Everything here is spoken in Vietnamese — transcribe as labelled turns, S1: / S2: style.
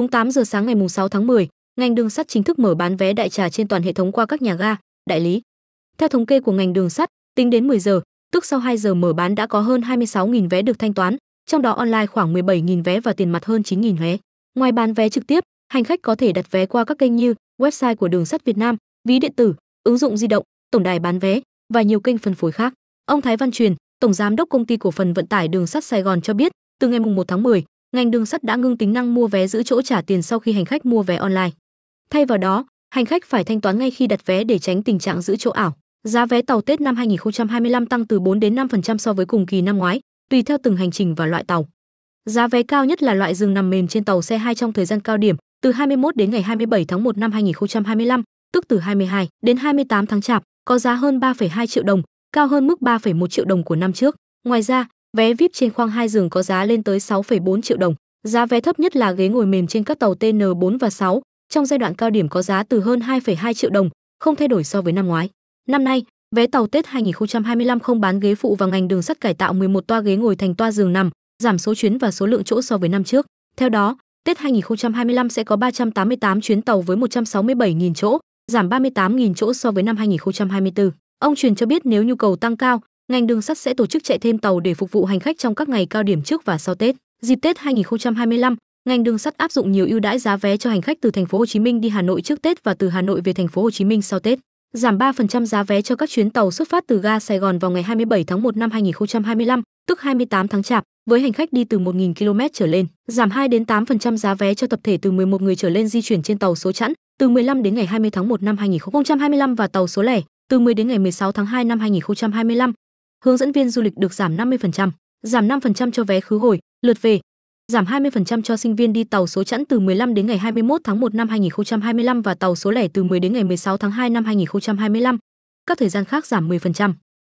S1: Đúng 8 giờ sáng ngày 6 tháng 10, ngành đường sắt chính thức mở bán vé đại trà trên toàn hệ thống qua các nhà ga, đại lý. Theo thống kê của ngành đường sắt, tính đến 10 giờ, tức sau 2 giờ mở bán đã có hơn 26.000 vé được thanh toán, trong đó online khoảng 17.000 vé và tiền mặt hơn 9.000 vé. Ngoài bán vé trực tiếp, hành khách có thể đặt vé qua các kênh như website của Đường sắt Việt Nam, ví điện tử, ứng dụng di động, tổng đài bán vé và nhiều kênh phân phối khác. Ông Thái Văn Truyền, Tổng giám đốc công ty cổ phần vận tải Đường sắt Sài Gòn cho biết, từ ngày 1 tháng 10, ngành đường sắt đã ngưng tính năng mua vé giữ chỗ trả tiền sau khi hành khách mua vé online. Thay vào đó, hành khách phải thanh toán ngay khi đặt vé để tránh tình trạng giữ chỗ ảo. Giá vé tàu Tết năm 2025 tăng từ 4 đến 5% so với cùng kỳ năm ngoái, tùy theo từng hành trình và loại tàu. Giá vé cao nhất là loại giường nằm mềm trên tàu xe 2 trong thời gian cao điểm, từ 21 đến ngày 27 tháng 1 năm 2025, tức từ 22 đến 28 tháng Chạp, có giá hơn 3,2 triệu đồng, cao hơn mức 3,1 triệu đồng của năm trước. Ngoài ra, Vé VIP trên khoang hai giường có giá lên tới 6,4 triệu đồng. Giá vé thấp nhất là ghế ngồi mềm trên các tàu TN4 và 6, trong giai đoạn cao điểm có giá từ hơn 2,2 triệu đồng, không thay đổi so với năm ngoái. Năm nay, vé tàu Tết 2025 không bán ghế phụ và ngành đường sắt cải tạo 11 toa ghế ngồi thành toa giường nằm, giảm số chuyến và số lượng chỗ so với năm trước. Theo đó, Tết 2025 sẽ có 388 chuyến tàu với 167.000 chỗ, giảm 38.000 chỗ so với năm 2024. Ông Truyền cho biết nếu nhu cầu tăng cao, ngành đường sắt sẽ tổ chức chạy thêm tàu để phục vụ hành khách trong các ngày cao điểm trước và sau Tết. Dịp Tết 2025, ngành đường sắt áp dụng nhiều ưu đãi giá vé cho hành khách từ thành phố Hồ Chí Minh đi Hà Nội trước Tết và từ Hà Nội về thành phố Hồ Chí Minh sau Tết. Giảm 3% giá vé cho các chuyến tàu xuất phát từ ga Sài Gòn vào ngày 27 tháng 1 năm 2025, tức 28 tháng Chạp, với hành khách đi từ 1.000 km trở lên. Giảm 2 đến 8% giá vé cho tập thể từ 11 người trở lên di chuyển trên tàu số chẵn từ 15 đến ngày 20 tháng 1 năm 2025 và tàu số lẻ từ 10 đến ngày 16 tháng 2 năm 2025 hướng dẫn viên du lịch được giảm 50%, giảm 5% cho vé khứ hồi, lượt về, giảm 20% cho sinh viên đi tàu số chẵn từ 15 đến ngày 21 tháng 1 năm 2025 và tàu số lẻ từ 10 đến ngày 16 tháng 2 năm 2025. Các thời gian khác giảm 10%.